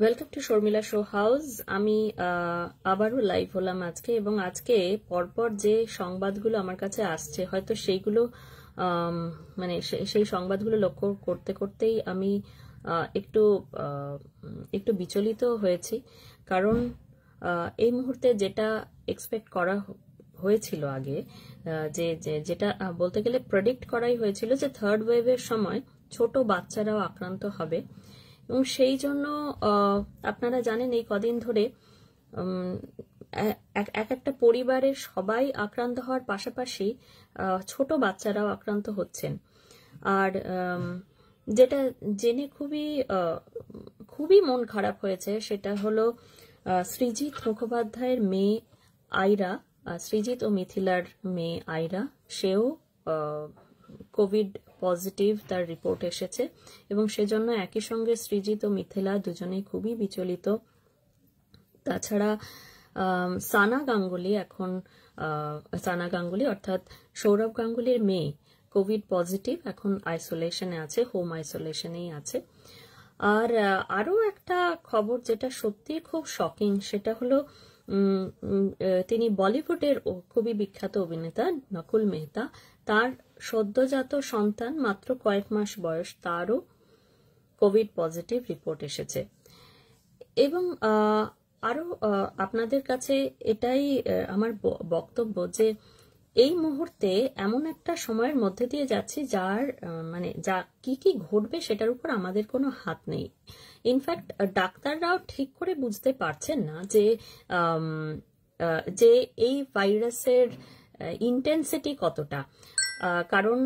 Welcome to Sharmila show house আমি আবারও live হলাম আজকে এবং আজকে পরপর যে সংবাদগুলো আমার কাছে আসছে হয়তো সেইগুলো মানে সেই সংবাদগুলো লক্ষ্য করতে করতেই আমি একটু একটু বিচলিত হয়েছি কারণ এই মুহূর্তে যেটা এক্সপেক্ট করা হয়েছিল আগে যে যেটা বলতে গেলে প্রেডিক্ট করাই হয়েছিল যে থার্ড ওয়েভের সময় ছোট বাচ্চারাও আক্রান্ত হবে এবং সেই জন্য আপনারা জানেন এই কদিন ধরে এক একটা পরিবারের সবাই আক্রান্ত হওয়ার পাশাপাশি ছোট বাচ্চারাও আক্রান্ত হচ্ছেন আর যেটা জেনে খুবই খুবই মন খারাপ হয়েছে সেটা হলো সৃজিৎ মুখোপাধ্যায়ের মেয়ে আইরা সৃজিৎ ও মিথিলার মেয়ে আইরা সেও কোভিড পজিটিভ তার রিপোর্ট এসেছে এবং সেজন্য একই সঙ্গে সৃজিত ও মিথিলা দুজনেই খুবই বিচলিত তাছাড়া সানা গাঙ্গুলি এখন সানা গাঙ্গুলি অর্থাৎ সৌরভ গাঙ্গুলির মেয়ে কোভিড পজিটিভ এখন আইসোলেশনে আছে হোম আইসোলেশনেই আছে আর আরও একটা খবর যেটা সত্যি খুব শকিং সেটা হলো তিনি বলিউডের খুবই বিখ্যাত অভিনেতা নকুল মেহতা তার সদ্যজাত সন্তান মাত্র কয়েক মাস বয়স তারও কোভিড পজিটিভ রিপোর্ট এসেছে এবং আরও আপনাদের কাছে এটাই আমার বক্তব্য যে এই মুহূর্তে এমন একটা সময়ের মধ্যে দিয়ে যাচ্ছি যার মানে যা কি কি ঘটবে সেটার উপর আমাদের কোনো হাত নেই ইনফ্যাক্ট ডাক্তাররাও ঠিক করে বুঝতে পারছেন না যে যে এই ভাইরাসের ইন্টেন্সিটি কতটা কারণ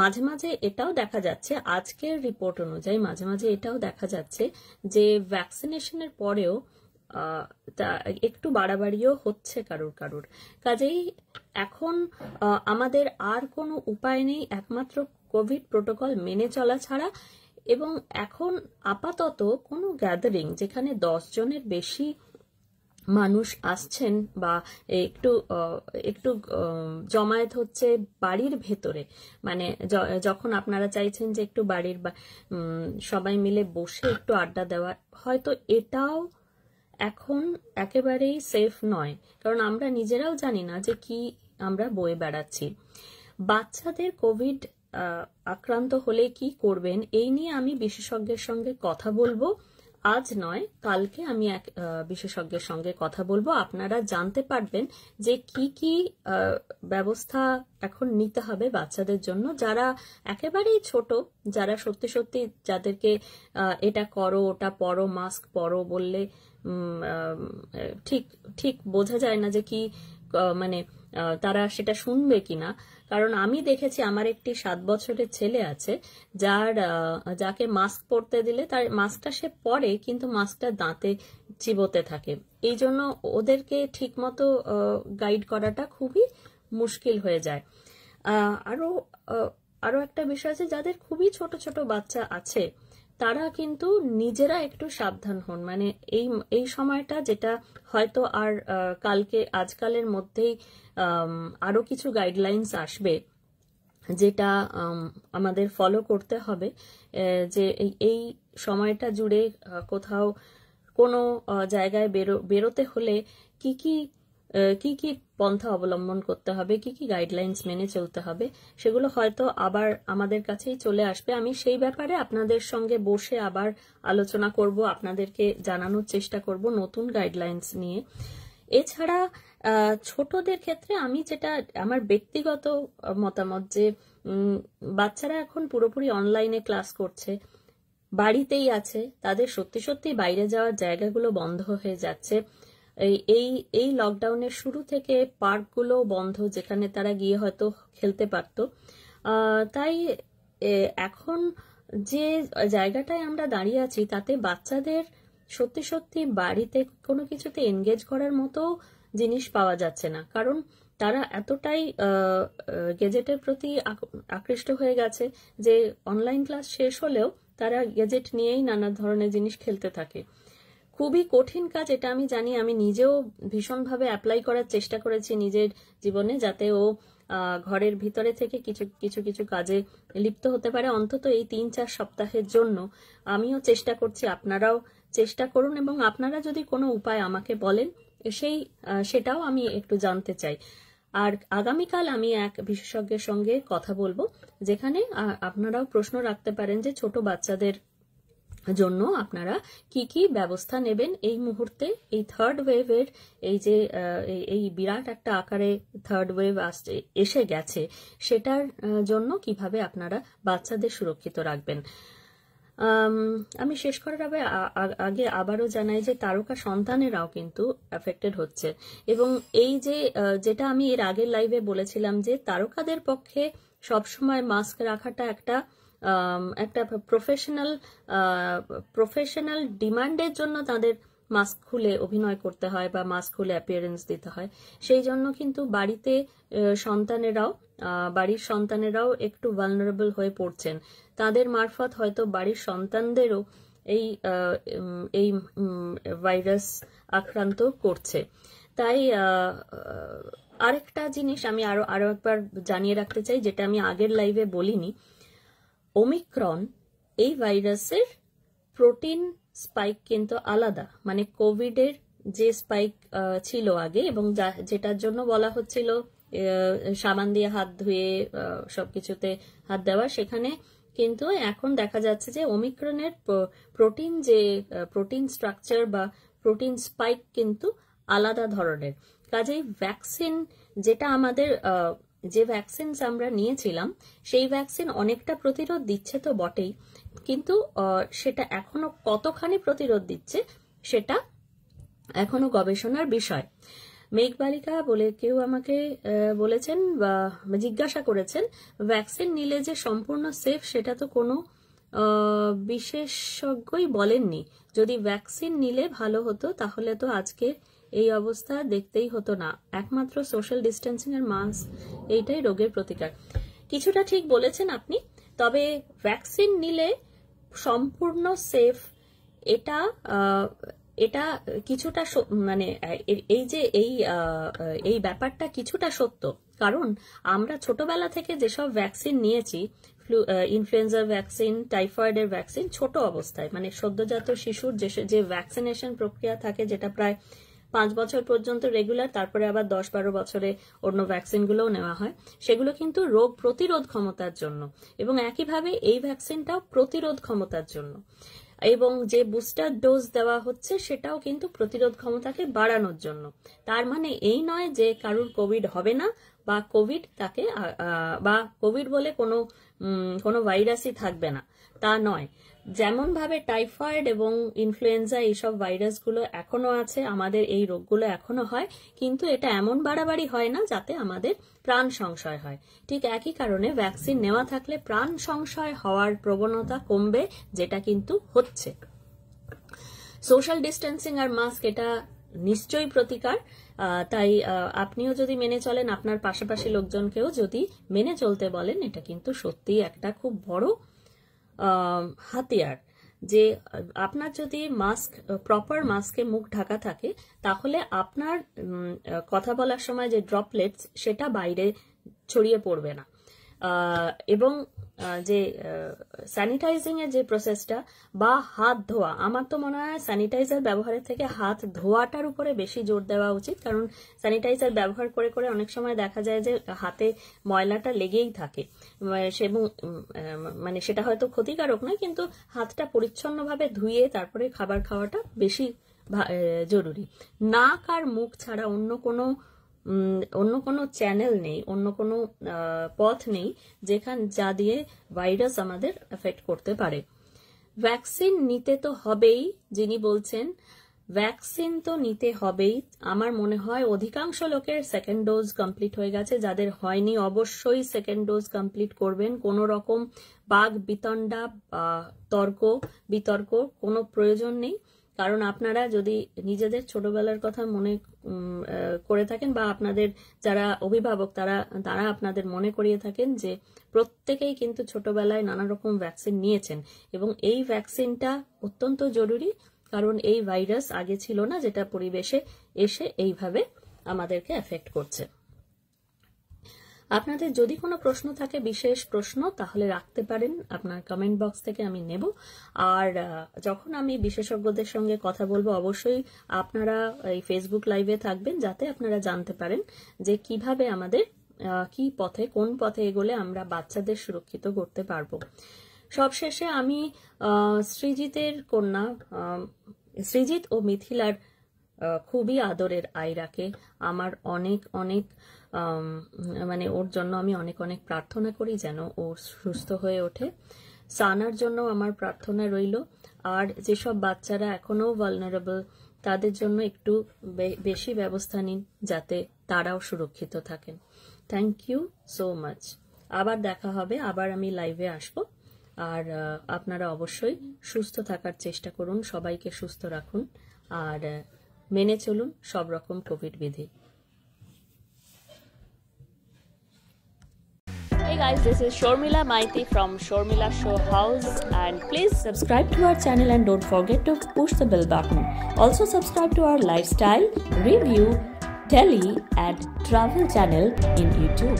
মাঝে মাঝে এটাও দেখা যাচ্ছে আজকের রিপোর্ট অনুযায়ী মাঝে মাঝে এটাও দেখা যাচ্ছে যে ভ্যাকসিনেশনের পরেও একটু বাড়াবাড়িও হচ্ছে কারোর কারোর কাজেই এখন আমাদের আর কোনো উপায় নেই একমাত্র কোভিড প্রোটোকল মেনে চলা ছাড়া এবং এখন আপাতত কোনো গ্যাদারিং যেখানে দশ জনের বেশি মানুষ আসছেন বা একটু একটু জমায়েত হচ্ছে বাড়ির ভেতরে মানে যখন আপনারা চাইছেন যে একটু বাড়ির সবাই মিলে বসে একটু আড্ডা দেওয়া হয়তো এটাও এখন একেবারেই সেফ নয় কারণ আমরা নিজেরাও জানি না যে কি আমরা বয়ে বেড়াচ্ছি বাচ্চাদের কোভিড আক্রান্ত হলে কি করবেন এই নিয়ে আমি বিশেষজ্ঞের সঙ্গে কথা বলবো আজ নয় কালকে আমি এক বিশেষজ্ঞের সঙ্গে কথা বলবো আপনারা জানতে পারবেন যে কি কি ব্যবস্থা এখন নিতে হবে বাচ্চাদের জন্য যারা একেবারেই ছোট যারা সত্যি সত্যি যাদেরকে এটা করো ওটা পরো মাস্ক পরো বললে ঠিক ঠিক বোঝা যায় না যে কি মানে তারা সেটা শুনবে কিনা কারণ আমি দেখেছি আমার একটি সাত বছরের ছেলে আছে যার যাকে মাস্ক পরতে দিলে তার মাস্কটা সে পরে কিন্তু মাস্কটা দাঁতে চিবোতে থাকে এই জন্য ওদেরকে ঠিকমতো গাইড করাটা খুবই মুশকিল হয়ে যায় আরও আরও একটা বিষয় আছে যাদের খুবই ছোট ছোট বাচ্চা আছে তারা কিন্তু নিজেরা একটু সাবধান হন মানে এই এই সময়টা যেটা হয়তো আর কালকে আজকালের মধ্যেই আরও কিছু গাইডলাইন্স আসবে যেটা আমাদের ফলো করতে হবে যে এই সময়টা জুড়ে কোথাও কোনো জায়গায় বেরো বেরোতে হলে কি কি কি কি পন্থা অবলম্বন করতে হবে কি কি গাইডলাইন্স মেনে চলতে হবে সেগুলো হয়তো আবার আমাদের কাছেই চলে আসবে আমি সেই ব্যাপারে আপনাদের সঙ্গে বসে আবার আলোচনা করব আপনাদেরকে জানানোর চেষ্টা করব নতুন গাইডলাইন্স নিয়ে এছাড়া ছোটদের ক্ষেত্রে আমি যেটা আমার ব্যক্তিগত মতামত যে বাচ্চারা এখন পুরোপুরি অনলাইনে ক্লাস করছে বাড়িতেই আছে তাদের সত্যি সত্যি বাইরে যাওয়ার জায়গাগুলো বন্ধ হয়ে যাচ্ছে এই এই লকডাউনের শুরু থেকে পার্কগুলো বন্ধ যেখানে তারা গিয়ে হয়তো খেলতে পারত তাই এখন যে জায়গাটায় আমরা দাঁড়িয়ে আছি তাতে বাচ্চাদের সত্যি সত্যি বাড়িতে কোনো কিছুতে এনগেজ করার মতো জিনিস পাওয়া যাচ্ছে না কারণ তারা এতটাই গেজেটের প্রতি আকৃষ্ট হয়ে গেছে যে অনলাইন ক্লাস শেষ হলেও তারা গেজেট নিয়েই নানা ধরনের জিনিস খেলতে থাকে খুবই কঠিন কাজ এটা আমি জানি আমি নিজেও ভীষণভাবে অ্যাপ্লাই করার চেষ্টা করেছি নিজের জীবনে যাতে ও ঘরের ভিতরে থেকে কিছু কিছু কিছু কাজে লিপ্ত হতে পারে অন্তত এই তিন চার সপ্তাহের জন্য আমিও চেষ্টা করছি আপনারাও চেষ্টা করুন এবং আপনারা যদি কোনো উপায় আমাকে বলেন সেই সেটাও আমি একটু জানতে চাই আর আগামীকাল আমি এক বিশেষজ্ঞের সঙ্গে কথা বলবো যেখানে আপনারাও প্রশ্ন রাখতে পারেন যে ছোট বাচ্চাদের জন্য আপনারা কি কি ব্যবস্থা নেবেন এই মুহূর্তে এই থার্ড ওয়েভের এই যে এই বিরাট একটা আকারে থার্ড ওয়েভ আসছে এসে গেছে সেটার জন্য কিভাবে আপনারা বাচ্চাদের সুরক্ষিত রাখবেন আমি শেষ করার আগে আগে আবারও জানাই যে তারকা সন্তানেরাও কিন্তু অ্যাফেক্টেড হচ্ছে এবং এই যে যেটা আমি এর আগের লাইভে বলেছিলাম যে তারকাদের পক্ষে সবসময় মাস্ক রাখাটা একটা একটা প্রফেশনাল প্রফেশনাল ডিমান্ডের জন্য তাদের মাস্ক খুলে অভিনয় করতে হয় বা মাস্ক খুলে অ্যাপিয়ারেন্স দিতে হয় সেই জন্য কিন্তু বাড়িতে সন্তানেরাও বাড়ির সন্তানেরাও একটু ভালনারেবল হয়ে পড়ছেন তাদের মারফত হয়তো বাড়ির সন্তানদেরও এই এই ভাইরাস আক্রান্ত করছে তাই আরেকটা জিনিস আমি আরো আরো একবার জানিয়ে রাখতে চাই যেটা আমি আগের লাইভে বলিনি ওমিক্রন এই ভাইরাসের প্রোটিন স্পাইক কিন্তু আলাদা মানে কোভিডের যে স্পাইক ছিল আগে এবং যেটার জন্য বলা হচ্ছিল সাবান দিয়ে হাত ধুয়ে সবকিছুতে হাত দেওয়া সেখানে কিন্তু এখন দেখা যাচ্ছে যে ওমিক্রনের প্রোটিন যে প্রোটিন স্ট্রাকচার বা প্রোটিন স্পাইক কিন্তু আলাদা ধরনের কাজেই ভ্যাকসিন যেটা আমাদের যে ভ্যাকসিন আমরা নিয়েছিলাম সেই ভ্যাকসিন অনেকটা প্রতিরোধ দিচ্ছে তো বটেই কিন্তু সেটা এখনো কতখানি প্রতিরোধ দিচ্ছে সেটা এখনো গবেষণার বিষয় মেঘবালিকা বলে কেউ আমাকে বলেছেন বা জিজ্ঞাসা করেছেন ভ্যাকসিন নিলে যে সম্পূর্ণ সেফ সেটা তো কোনো বিশেষজ্ঞই বলেননি যদি ভ্যাকসিন নিলে ভালো হতো তাহলে তো আজকে এই অবস্থা দেখতেই হতো না একমাত্র সোশ্যাল ডিস্টেন্সিং এর মাস্ক এইটাই রোগের প্রতিকার কিছুটা ঠিক বলেছেন আপনি তবে ভ্যাকসিন নিলে সম্পূর্ণ সেফ এটা এটা কিছুটা মানে এই যে এই এই ব্যাপারটা কিছুটা সত্য কারণ আমরা ছোটবেলা থেকে যেসব ভ্যাকসিন নিয়েছি ইনফ্লুয়েঞ্জার ভ্যাকসিন টাইফয়েডের ভ্যাকসিন ছোট অবস্থায় মানে সদ্যজাত শিশুর যে ভ্যাকসিনেশন প্রক্রিয়া থাকে যেটা প্রায় পাঁচ বছর পর্যন্ত রেগুলার তারপরে আবার দশ বারো বছরে অন্য ভ্যাকসিনগুলোও নেওয়া হয় সেগুলো কিন্তু রোগ প্রতিরোধ ক্ষমতার জন্য এবং একইভাবে এই ভ্যাকসিনটাও প্রতিরোধ ক্ষমতার জন্য এবং যে বুস্টার ডোজ দেওয়া হচ্ছে সেটাও কিন্তু প্রতিরোধ ক্ষমতাকে বাড়ানোর জন্য তার মানে এই নয় যে কারুর কোভিড হবে না বা কোভিড তাকে বা কোভিড বলে কোনো কোনো ভাইরাসই থাকবে না তা নয় যেমনভাবে টাইফয়েড এবং ইনফ্লুয়েঞ্জা এইসব ভাইরাসগুলো এখনো আছে আমাদের এই রোগগুলো এখনো হয় কিন্তু এটা এমন বাড়াবাড়ি হয় না যাতে আমাদের প্রাণ সংশয় হয় ঠিক একই কারণে ভ্যাকসিন নেওয়া থাকলে প্রাণ সংশয় হওয়ার প্রবণতা কমবে যেটা কিন্তু হচ্ছে সোশ্যাল ডিস্টেন্সিং আর মাস্ক এটা নিশ্চয়ই প্রতিকার তাই আপনিও যদি মেনে চলেন আপনার পাশাপাশি লোকজনকেও যদি মেনে চলতে বলেন এটা কিন্তু সত্যি একটা খুব বড় হাতিয়ার যে আপনার যদি মাস্ক প্রপার মাস্কে মুখ ঢাকা থাকে তাহলে আপনার কথা বলার সময় যে ড্রপলেটস সেটা বাইরে ছড়িয়ে পড়বে না এবং যে স্যানিটাইজিং এর যে প্রসেসটা বা হাত ধোয়া আমার তো মনে হয় স্যানিটাইজার ব্যবহারের থেকে হাত ধোয়াটার উপরে বেশি জোর দেওয়া উচিত কারণ স্যানিটাইজার ব্যবহার করে করে অনেক সময় দেখা যায় যে হাতে ময়লাটা লেগেই থাকে এবং মানে সেটা হয়তো ক্ষতিকারক নয় কিন্তু হাতটা পরিচ্ছন্নভাবে ধুয়ে তারপরে খাবার খাওয়াটা বেশি জরুরি নাক আর মুখ ছাড়া অন্য কোনো অন্য কোনো চ্যানেল নেই অন্য কোনো পথ নেই যেখান যা দিয়ে ভাইরাস আমাদের এফেক্ট করতে পারে ভ্যাকসিন নিতে তো হবেই যিনি বলছেন ভ্যাকসিন তো নিতে হবেই আমার মনে হয় অধিকাংশ লোকের সেকেন্ড ডোজ কমপ্লিট হয়ে গেছে যাদের হয়নি অবশ্যই সেকেন্ড ডোজ কমপ্লিট করবেন কোনো রকম বাঘ বিতণ্ডা বা তর্ক বিতর্ক কোনো প্রয়োজন নেই কারণ আপনারা যদি নিজেদের ছোটবেলার কথা মনে করে থাকেন বা আপনাদের যারা অভিভাবক তারা তারা আপনাদের মনে করিয়ে থাকেন যে প্রত্যেকেই কিন্তু ছোটবেলায় নানা রকম ভ্যাকসিন নিয়েছেন এবং এই ভ্যাকসিনটা অত্যন্ত জরুরি কারণ এই ভাইরাস আগে ছিল না যেটা পরিবেশে এসে এইভাবে আমাদেরকে এফেক্ট করছে আপনাদের যদি কোনো প্রশ্ন থাকে বিশেষ প্রশ্ন তাহলে রাখতে পারেন আপনার কমেন্ট বক্স থেকে আমি নেব আর যখন আমি বিশেষজ্ঞদের সঙ্গে কথা বলবো অবশ্যই আপনারা এই ফেসবুক লাইভে থাকবেন যাতে আপনারা জানতে পারেন যে কিভাবে আমাদের কি পথে কোন পথে এগোলে আমরা বাচ্চাদের সুরক্ষিত করতে পারবো সবশেষে আমি সৃজিতের কন্যা সৃজিত ও মিথিলার খুবই আদরের আয়রাকে আমার অনেক অনেক মানে ওর জন্য আমি অনেক অনেক প্রার্থনা করি যেন ওর সুস্থ হয়ে ওঠে সানার জন্য আমার প্রার্থনা রইল আর যেসব বাচ্চারা এখনও ভালনারেবল তাদের জন্য একটু বেশি ব্যবস্থা নিন যাতে তারাও সুরক্ষিত থাকেন থ্যাংক ইউ সো মাচ আবার দেখা হবে আবার আমি লাইভে আসব আর আপনারা অবশ্যই সুস্থ থাকার চেষ্টা করুন সবাইকে সুস্থ রাখুন আর মেনে চলুন সব রকম কোভিড বিধি Hey guys, this is Shormila Maiti from Shormila Show House and please subscribe to our channel and don't forget to push the bell button. Also subscribe to our lifestyle, review, telly and travel channel in YouTube.